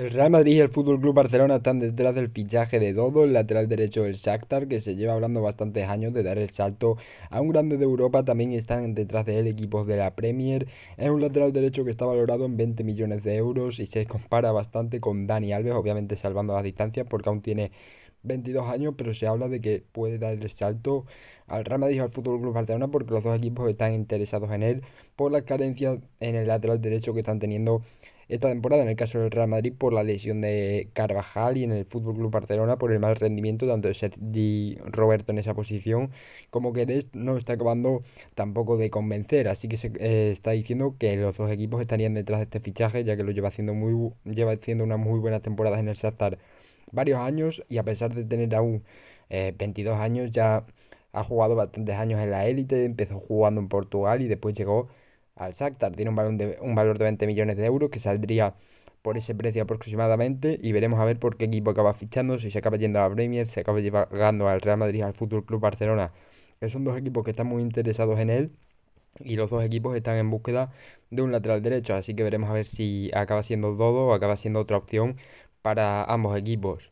El Real Madrid y el Fútbol Club Barcelona están detrás del fichaje de Dodo, el lateral derecho del Shakhtar, que se lleva hablando bastantes años de dar el salto a un grande de Europa. También están detrás de él equipos de la Premier. Es un lateral derecho que está valorado en 20 millones de euros y se compara bastante con Dani Alves, obviamente salvando las distancias porque aún tiene 22 años, pero se habla de que puede dar el salto al Real Madrid y al Fútbol Club Barcelona porque los dos equipos están interesados en él por las carencias en el lateral derecho que están teniendo esta temporada, en el caso del Real Madrid por la lesión de Carvajal y en el Fútbol Club Barcelona por el mal rendimiento tanto de Sergi Roberto en esa posición como que Dest no está acabando tampoco de convencer, así que se eh, está diciendo que los dos equipos estarían detrás de este fichaje ya que lo lleva haciendo muy lleva haciendo unas muy buenas temporadas en el Shakhtar varios años y a pesar de tener aún 22 eh, años ya ha jugado bastantes años en la élite, empezó jugando en Portugal y después llegó al Shakhtar. Tiene un valor, de, un valor de 20 millones de euros que saldría por ese precio aproximadamente y veremos a ver por qué equipo acaba fichando, si se acaba yendo a la Premier, si acaba llegando al Real Madrid, al Fútbol Club Barcelona, que son dos equipos que están muy interesados en él y los dos equipos están en búsqueda de un lateral derecho, así que veremos a ver si acaba siendo Dodo o acaba siendo otra opción para ambos equipos.